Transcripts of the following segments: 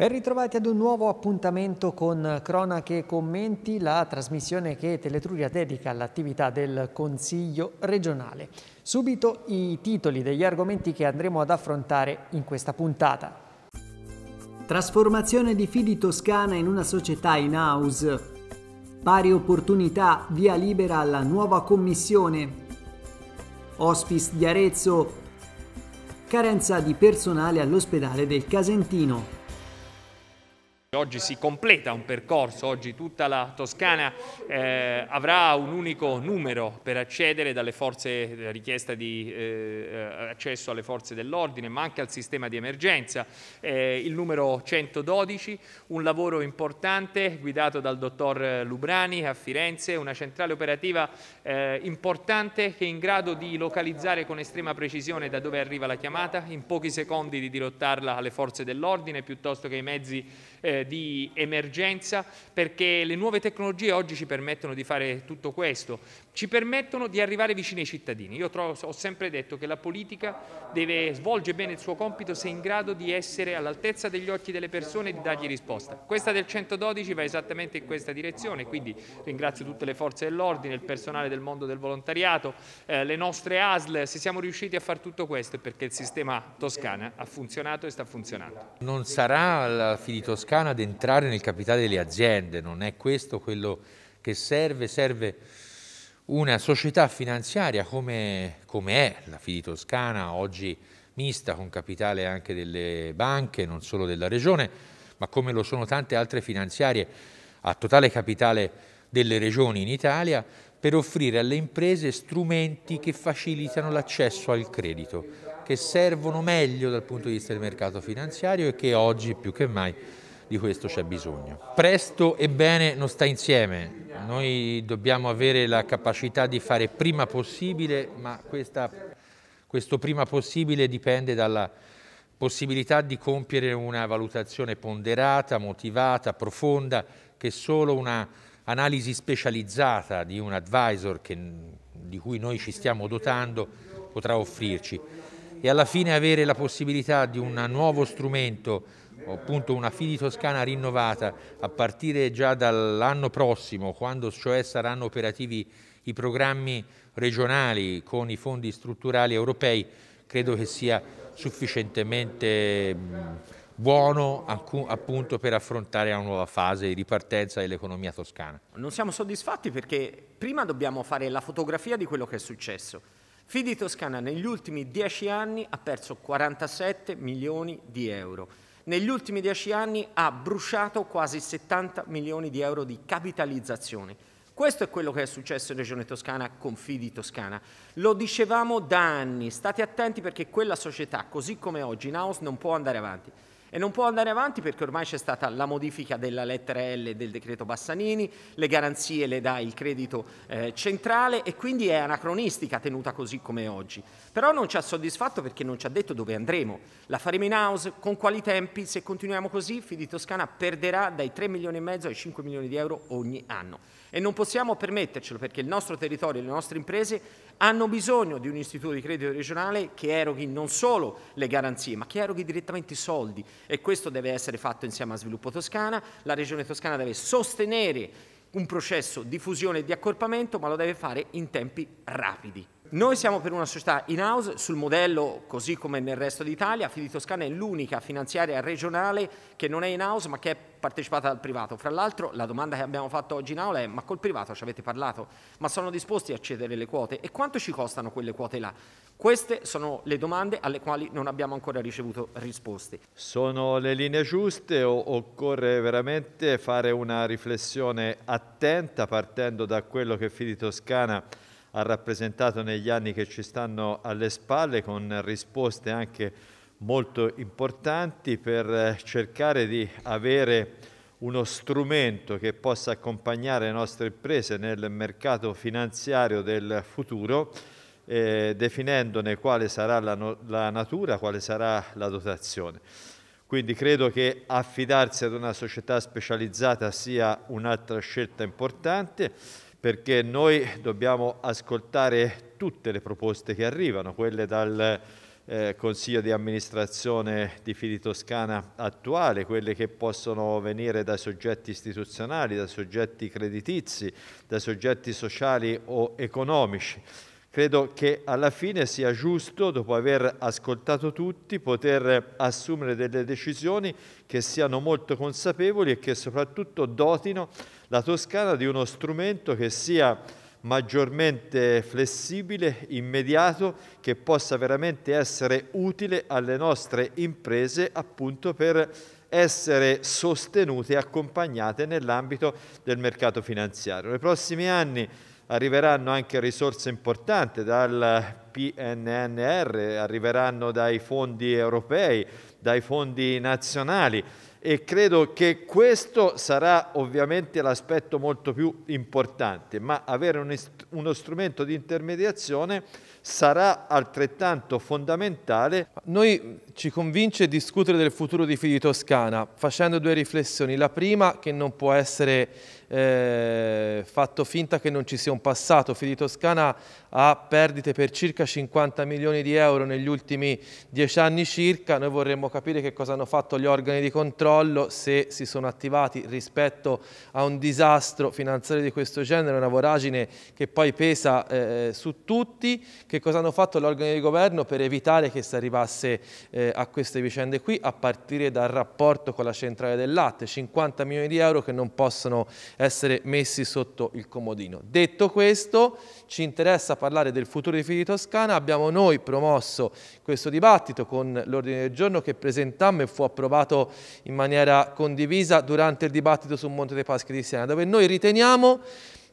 Ben ritrovati ad un nuovo appuntamento con Cronache e Commenti, la trasmissione che Teletruria dedica all'attività del Consiglio regionale. Subito i titoli degli argomenti che andremo ad affrontare in questa puntata. Trasformazione di Fidi Toscana in una società in house. Pari opportunità, via libera alla nuova commissione. Hospice di Arezzo. Carenza di personale all'ospedale del Casentino. Oggi si completa un percorso, oggi tutta la Toscana eh, avrà un unico numero per accedere dalle forze, la eh, richiesta di eh, eh, accesso alle forze dell'ordine, ma anche al sistema di emergenza, eh, il numero 112, un lavoro importante guidato dal dottor Lubrani a Firenze, una centrale operativa eh, importante che è in grado di localizzare con estrema precisione da dove arriva la chiamata, in pochi secondi di dirottarla alle forze dell'ordine piuttosto che ai mezzi eh, di emergenza perché le nuove tecnologie oggi ci permettono di fare tutto questo, ci permettono di arrivare vicino ai cittadini. Io trovo, ho sempre detto che la politica deve svolgere bene il suo compito se è in grado di essere all'altezza degli occhi delle persone e di dargli risposta. Questa del 112 va esattamente in questa direzione, quindi ringrazio tutte le forze dell'ordine, il personale del mondo del volontariato, eh, le nostre ASL, se siamo riusciti a fare tutto questo è perché il sistema Toscana ha funzionato e sta funzionando. Non sarà la Fili Toscana ad entrare nel capitale delle aziende, non è questo quello che serve, serve una società finanziaria come, come è la Fidi Toscana, oggi mista con capitale anche delle banche, non solo della regione, ma come lo sono tante altre finanziarie a totale capitale delle regioni in Italia, per offrire alle imprese strumenti che facilitano l'accesso al credito, che servono meglio dal punto di vista del mercato finanziario e che oggi più che mai di questo c'è bisogno. Presto e bene non sta insieme, noi dobbiamo avere la capacità di fare prima possibile, ma questa, questo prima possibile dipende dalla possibilità di compiere una valutazione ponderata, motivata, profonda, che solo un'analisi specializzata di un advisor che, di cui noi ci stiamo dotando potrà offrirci. E alla fine avere la possibilità di un nuovo strumento appunto una Fidi Toscana rinnovata a partire già dall'anno prossimo, quando cioè saranno operativi i programmi regionali con i fondi strutturali europei, credo che sia sufficientemente buono appunto per affrontare una nuova fase di ripartenza dell'economia toscana. Non siamo soddisfatti perché prima dobbiamo fare la fotografia di quello che è successo. Fidi Toscana negli ultimi dieci anni ha perso 47 milioni di euro negli ultimi dieci anni ha bruciato quasi 70 milioni di euro di capitalizzazione. Questo è quello che è successo in Regione Toscana con Fidi Toscana. Lo dicevamo da anni, state attenti perché quella società, così come oggi in house, non può andare avanti. E non può andare avanti perché ormai c'è stata la modifica della lettera L del decreto Bassanini, le garanzie le dà il credito eh, centrale e quindi è anacronistica tenuta così come oggi. Però non ci ha soddisfatto perché non ci ha detto dove andremo. La faremo in house, con quali tempi, se continuiamo così Fidi Toscana perderà dai 3 milioni e mezzo ai 5 milioni di euro ogni anno. E non possiamo permettercelo perché il nostro territorio e le nostre imprese hanno bisogno di un istituto di credito regionale che eroghi non solo le garanzie, ma che eroghi direttamente i soldi e questo deve essere fatto insieme a Sviluppo Toscana. La Regione Toscana deve sostenere un processo di fusione e di accorpamento, ma lo deve fare in tempi rapidi. Noi siamo per una società in house sul modello, così come nel resto d'Italia, Fidi Toscana è l'unica finanziaria regionale che non è in house ma che è partecipata dal privato. Fra l'altro la domanda che abbiamo fatto oggi in aula è ma col privato ci avete parlato? Ma sono disposti a cedere le quote? E quanto ci costano quelle quote là? Queste sono le domande alle quali non abbiamo ancora ricevuto risposte. Sono le linee giuste o occorre veramente fare una riflessione attenta partendo da quello che Fidi Toscana ha rappresentato negli anni che ci stanno alle spalle con risposte anche molto importanti per eh, cercare di avere uno strumento che possa accompagnare le nostre imprese nel mercato finanziario del futuro, eh, definendone quale sarà la, no la natura, quale sarà la dotazione. Quindi credo che affidarsi ad una società specializzata sia un'altra scelta importante perché noi dobbiamo ascoltare tutte le proposte che arrivano, quelle dal eh, Consiglio di amministrazione di Fidi Toscana attuale, quelle che possono venire da soggetti istituzionali, da soggetti creditizi, da soggetti sociali o economici. Credo che alla fine sia giusto, dopo aver ascoltato tutti, poter assumere delle decisioni che siano molto consapevoli e che soprattutto dotino la Toscana di uno strumento che sia maggiormente flessibile, immediato, che possa veramente essere utile alle nostre imprese appunto per essere sostenute e accompagnate nell'ambito del mercato finanziario. Nei prossimi anni arriveranno anche risorse importanti dal PNNR, arriveranno dai fondi europei, dai fondi nazionali e credo che questo sarà ovviamente l'aspetto molto più importante, ma avere un uno strumento di intermediazione sarà altrettanto fondamentale. Noi ci convince discutere del futuro di Fidi Toscana facendo due riflessioni. La prima che non può essere eh, fatto finta che non ci sia un passato. Fidi Toscana ha perdite per circa 50 milioni di euro negli ultimi dieci anni circa. Noi vorremmo capire che cosa hanno fatto gli organi di controllo, se si sono attivati rispetto a un disastro finanziario di questo genere, una voragine che poi pesa eh, su tutti, che cosa hanno fatto gli organi di governo per evitare che si arrivasse eh, a queste vicende qui, a partire dal rapporto con la centrale del latte, 50 milioni di euro che non possono essere messi sotto il comodino. Detto questo, ci interessa parlare del futuro dei figli di Toscana, abbiamo noi promosso questo dibattito con l'ordine del giorno che presentammo e fu approvato in maniera condivisa durante il dibattito sul Monte dei Paschi di Siena, dove noi riteniamo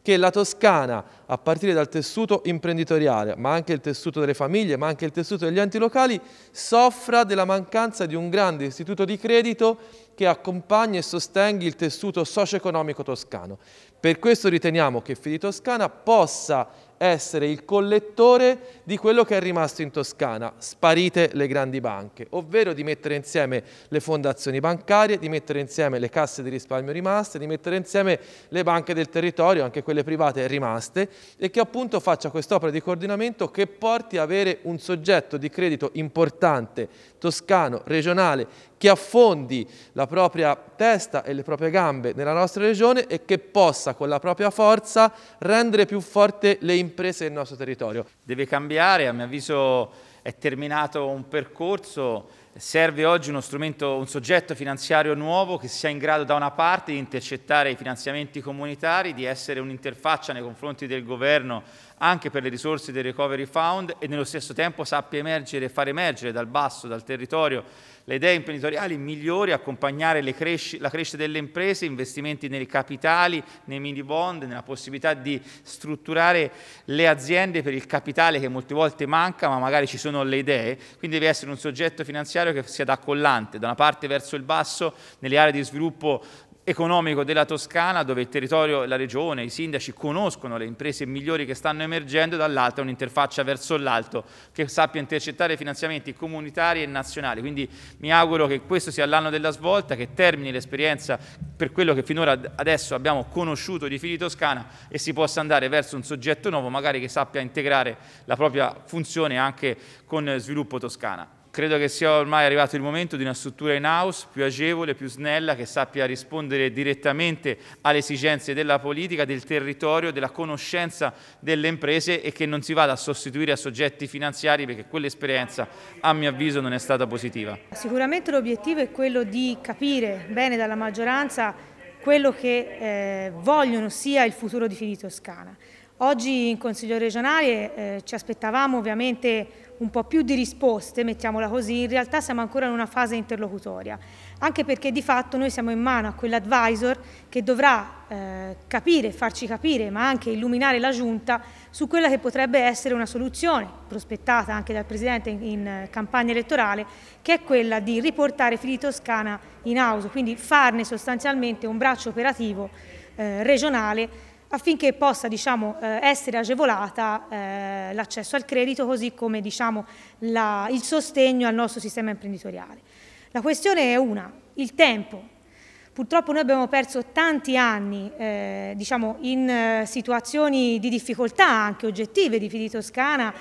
che la Toscana, a partire dal tessuto imprenditoriale, ma anche il tessuto delle famiglie, ma anche il tessuto degli enti locali, soffra della mancanza di un grande istituto di credito che accompagni e sostenga il tessuto socio-economico toscano. Per questo riteniamo che Fidi Toscana possa essere il collettore di quello che è rimasto in Toscana, sparite le grandi banche, ovvero di mettere insieme le fondazioni bancarie, di mettere insieme le casse di risparmio rimaste, di mettere insieme le banche del territorio, anche quelle private rimaste, e che appunto faccia quest'opera di coordinamento che porti a avere un soggetto di credito importante, toscano, regionale, che affondi la propria testa e le proprie gambe nella nostra regione e che possa con la propria forza rendere più forte le imprese imprese del nostro territorio. Deve cambiare, a mio avviso è terminato un percorso, serve oggi uno strumento, un soggetto finanziario nuovo che sia in grado da una parte di intercettare i finanziamenti comunitari, di essere un'interfaccia nei confronti del governo anche per le risorse del Recovery Fund e nello stesso tempo sappia emergere e far emergere dal basso, dal territorio, le idee imprenditoriali migliori, accompagnare cresci- la crescita delle imprese, investimenti nei capitali, nei mini bond, nella possibilità di strutturare le aziende per il capitale che molte volte manca, ma magari ci sono le idee, quindi deve essere un soggetto finanziario che sia da collante, da una parte verso il basso, nelle aree di sviluppo economico della Toscana, dove il territorio, la regione, i sindaci conoscono le imprese migliori che stanno emergendo, dall'altra un'interfaccia verso l'alto che sappia intercettare finanziamenti comunitari e nazionali. Quindi mi auguro che questo sia l'anno della svolta, che termini l'esperienza per quello che finora adesso abbiamo conosciuto di Fili Toscana e si possa andare verso un soggetto nuovo, magari che sappia integrare la propria funzione anche con sviluppo toscana. Credo che sia ormai arrivato il momento di una struttura in house più agevole, più snella, che sappia rispondere direttamente alle esigenze della politica, del territorio, della conoscenza delle imprese e che non si vada a sostituire a soggetti finanziari perché quell'esperienza a mio avviso non è stata positiva. Sicuramente l'obiettivo è quello di capire bene dalla maggioranza quello che eh, vogliono sia il futuro di Fini Toscana. Oggi in Consiglio regionale eh, ci aspettavamo ovviamente un po' più di risposte, mettiamola così, in realtà siamo ancora in una fase interlocutoria, anche perché di fatto noi siamo in mano a quell'advisor che dovrà eh, capire, farci capire, ma anche illuminare la Giunta su quella che potrebbe essere una soluzione, prospettata anche dal Presidente in, in campagna elettorale, che è quella di riportare Fili Toscana in auso, quindi farne sostanzialmente un braccio operativo eh, regionale affinché possa diciamo, eh, essere agevolata eh, l'accesso al credito così come diciamo, la, il sostegno al nostro sistema imprenditoriale. La questione è una, il tempo. Purtroppo noi abbiamo perso tanti anni eh, diciamo, in eh, situazioni di difficoltà anche oggettive di Fidi Toscana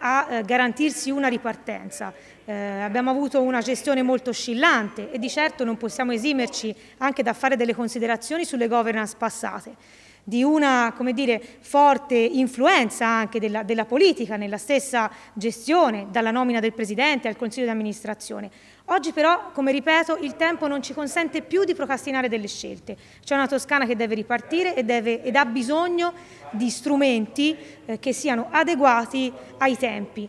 a garantirsi una ripartenza. abbiamo avuto una gestione molto oscillante e di certo non possiamo esimerci anche da fare delle considerazioni sulle governance passate di una dire, forte influenza anche della, della politica nella stessa gestione, dalla nomina del Presidente al Consiglio di amministrazione. Oggi però, come ripeto, il tempo non ci consente più di procrastinare delle scelte. C'è una Toscana che deve ripartire e deve, ed ha bisogno di strumenti eh, che siano adeguati ai tempi.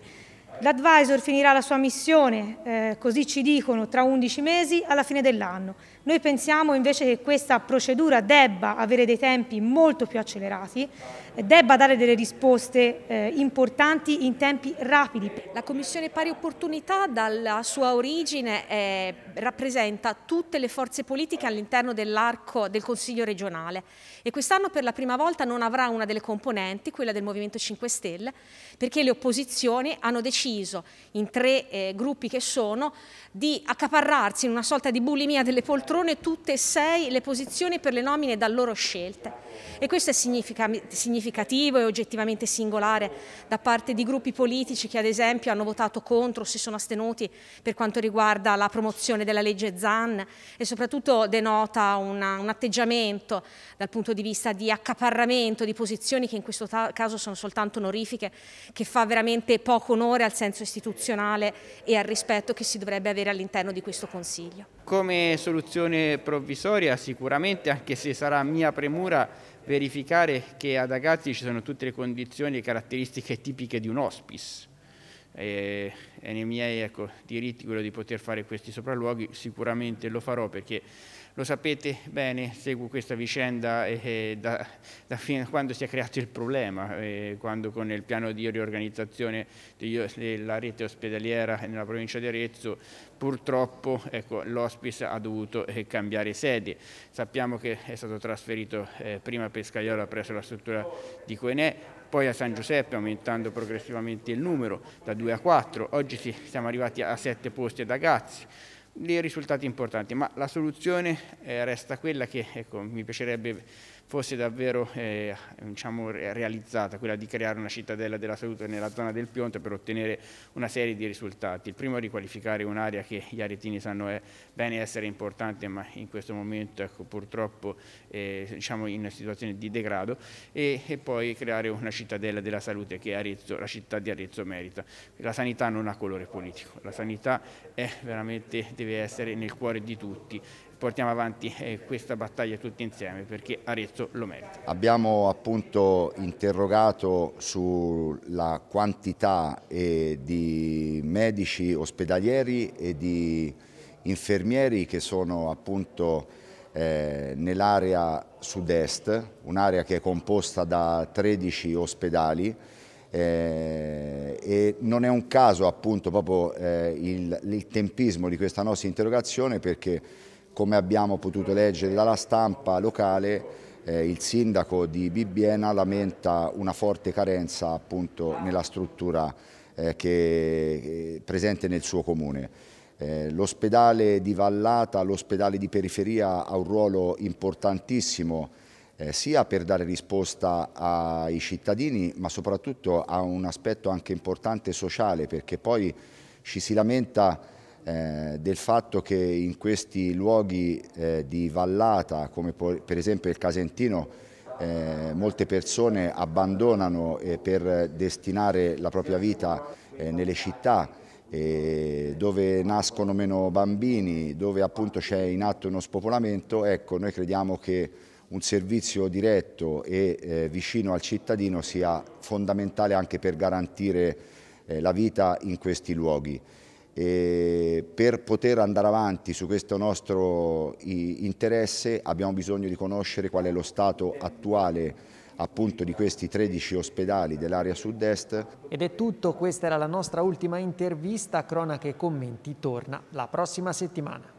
L'advisor finirà la sua missione, eh, così ci dicono, tra 11 mesi alla fine dell'anno. Noi pensiamo invece che questa procedura debba avere dei tempi molto più accelerati, debba dare delle risposte eh, importanti in tempi rapidi. La Commissione Pari Opportunità dalla sua origine eh, rappresenta tutte le forze politiche all'interno dell'arco del Consiglio regionale e quest'anno per la prima volta non avrà una delle componenti, quella del Movimento 5 Stelle, perché le opposizioni hanno deciso in tre eh, gruppi che sono di accaparrarsi in una sorta di bulimia delle poltrone D'altrone tutte e sei le posizioni per le nomine da loro scelte e questo è significativo e oggettivamente singolare da parte di gruppi politici che ad esempio hanno votato contro o si sono astenuti per quanto riguarda la promozione della legge ZAN e soprattutto denota una, un atteggiamento dal punto di vista di accaparramento di posizioni che in questo caso sono soltanto onorifiche che fa veramente poco onore al senso istituzionale e al rispetto che si dovrebbe avere all'interno di questo Consiglio. Come soluzione soluzione provvisoria sicuramente, anche se sarà mia premura verificare che ad Agazzi ci sono tutte le condizioni e caratteristiche tipiche di un hospice. E, e nei miei ecco, diritti quello di poter fare questi sopralluoghi sicuramente lo farò perché lo sapete bene, seguo questa vicenda eh, eh da, da quando si è creato il problema, eh, quando con il piano di riorganizzazione della rete ospedaliera nella provincia di Arezzo, purtroppo ecco, l'Hospice ha dovuto eh, cambiare sede. Sappiamo che è stato trasferito eh, prima a Pescaiola presso la struttura di Coenè, poi a San Giuseppe aumentando progressivamente il numero da 2 a 4, oggi siamo arrivati a 7 posti ad Agazzi dei risultati importanti, ma la soluzione eh, resta quella che ecco, mi piacerebbe fosse davvero eh, diciamo, realizzata, quella di creare una cittadella della salute nella zona del Pionte per ottenere una serie di risultati. Il primo è riqualificare un'area che gli aretini sanno è bene essere importante, ma in questo momento ecco, purtroppo eh, diciamo in situazione di degrado, e, e, poi creare una cittadella della salute che Arezzo, la città di Arezzo merita. La sanità non ha colore politico, la sanità è veramente, deve essere nel cuore di tutti portiamo avanti eh, questa battaglia tutti insieme perché Arezzo lo merita. Abbiamo appunto interrogato sulla quantità eh, di medici ospedalieri e di infermieri che sono appunto eh, nell'area sud-est, un'area che è composta da 13 ospedali eh, e non è un caso appunto proprio eh, il, il, tempismo di questa nostra interrogazione perché come abbiamo potuto leggere dalla stampa locale, eh, il sindaco di Bibbiena lamenta una forte carenza appunto, nella struttura eh, che, eh, presente nel suo comune. Eh, l'ospedale di Vallata, l'ospedale di periferia ha un ruolo importantissimo eh, sia per dare risposta ai cittadini ma soprattutto ha un aspetto anche importante sociale perché poi ci si lamenta eh, del fatto che in questi luoghi eh, di vallata, come per esempio il Casentino, eh, molte persone abbandonano eh, per destinare la propria vita eh, nelle città dove nascono meno bambini, dove appunto c'è in atto uno spopolamento, ecco noi crediamo che un servizio diretto e eh, vicino al cittadino sia fondamentale anche per garantire eh, la vita in questi luoghi. E eh, per poter andare avanti su questo nostro interesse abbiamo bisogno di conoscere qual è lo stato attuale appunto di questi 13 ospedali dell'area sud-est. Ed è tutto, questa era la nostra ultima intervista, Cronache e Commenti torna la prossima settimana.